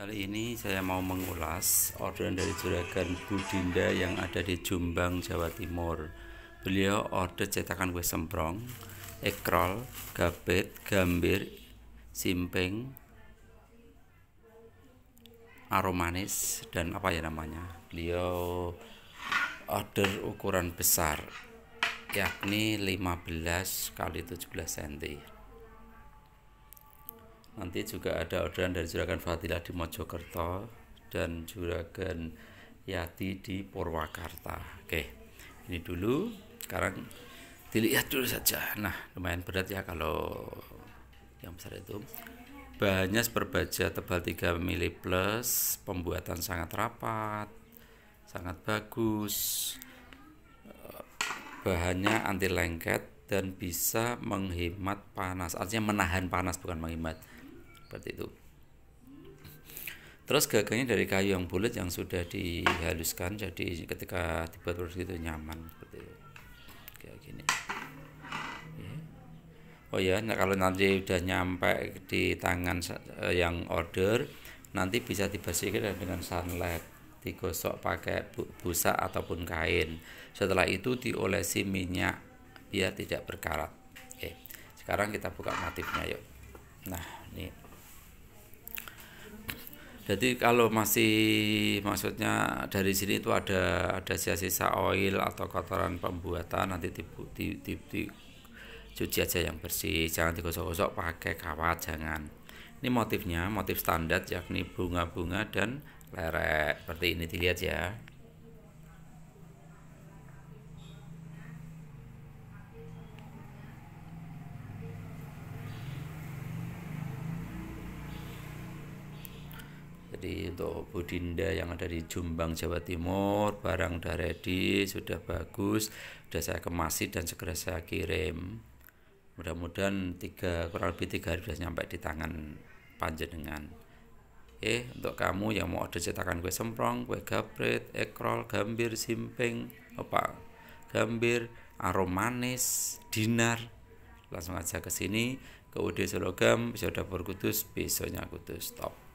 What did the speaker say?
Kali ini saya mau mengulas orderan dari Juragan Budinda yang ada di Jombang, Jawa Timur. Beliau order cetakan kue semprong, ekrol, gabet, gambir, simpeng, aromanis, dan apa ya namanya. Beliau order ukuran besar yakni 15 kali 17 cm Nanti juga ada orderan dari Juragan fatila di Mojokerto dan Juragan Yati di Purwakarta. Oke, ini dulu. Sekarang dilihat dulu saja. Nah, lumayan berat ya kalau yang besar itu. Bahannya berbaja tebal 3 mili plus, pembuatan sangat rapat, sangat bagus. Bahannya anti lengket dan bisa menghemat panas, artinya menahan panas bukan menghemat seperti itu terus gagangnya dari kayu yang bulat yang sudah dihaluskan jadi ketika dibuat terus itu nyaman seperti itu kayak gini ya. oh ya nah kalau nanti udah nyampe di tangan eh, yang order nanti bisa dibersihkan dengan sunlight digosok pakai busa ataupun kain setelah itu diolesi minyak biar tidak berkarat oke sekarang kita buka motifnya yuk nah ini jadi kalau masih maksudnya dari sini itu ada ada sisa-sisa oil atau kotoran pembuatan nanti tipu di, di, di cuci aja yang bersih jangan digosok-gosok pakai kawat jangan ini motifnya motif standar yakni bunga-bunga dan lerek seperti ini dilihat ya jadi untuk Budinda yang ada di Jombang Jawa Timur barang sudah ready sudah bagus sudah saya kemasi dan segera saya kirim mudah-mudahan tiga kurang lebih tiga hari sudah sampai di tangan panjenengan eh untuk kamu yang mau order cetakan kue semprong kue gapret ekrol gambir simping apa gambir Manis dinar langsung aja ke sini ke UD Sologam, bisa Dapur Kudus, besoknya Kudus, top.